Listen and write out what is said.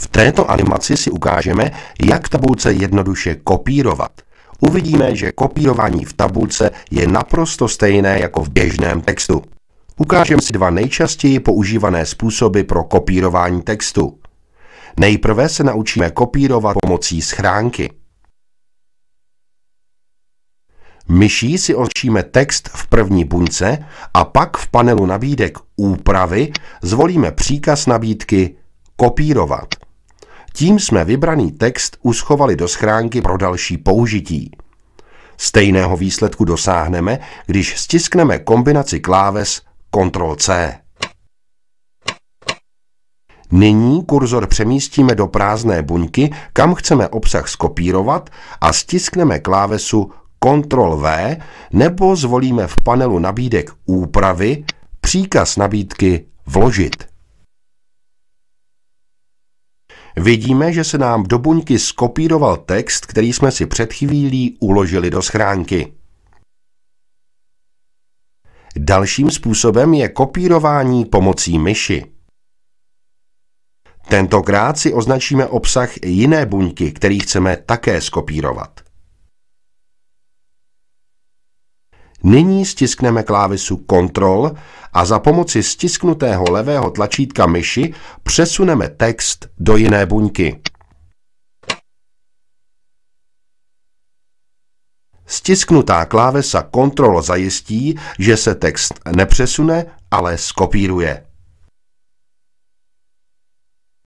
V této animaci si ukážeme, jak tabulce jednoduše kopírovat. Uvidíme, že kopírování v tabulce je naprosto stejné jako v běžném textu. Ukážeme si dva nejčastěji používané způsoby pro kopírování textu. Nejprve se naučíme kopírovat pomocí schránky. Myší si označíme text v první buňce a pak v panelu nabídek Úpravy zvolíme příkaz nabídky Kopírovat. Tím jsme vybraný text uschovali do schránky pro další použití. Stejného výsledku dosáhneme, když stiskneme kombinaci kláves Ctrl-C. Nyní kurzor přemístíme do prázdné buňky, kam chceme obsah skopírovat a stiskneme klávesu Ctrl-V nebo zvolíme v panelu nabídek úpravy příkaz nabídky vložit vidíme, že se nám do buňky skopíroval text, který jsme si před chvílí uložili do schránky. Dalším způsobem je kopírování pomocí myši. Tentokrát si označíme obsah jiné buňky, který chceme také skopírovat. Nyní stiskneme klávesu Ctrl a za pomoci stisknutého levého tlačítka myši přesuneme text do jiné buňky. Stisknutá klávesa Ctrl zajistí, že se text nepřesune, ale skopíruje.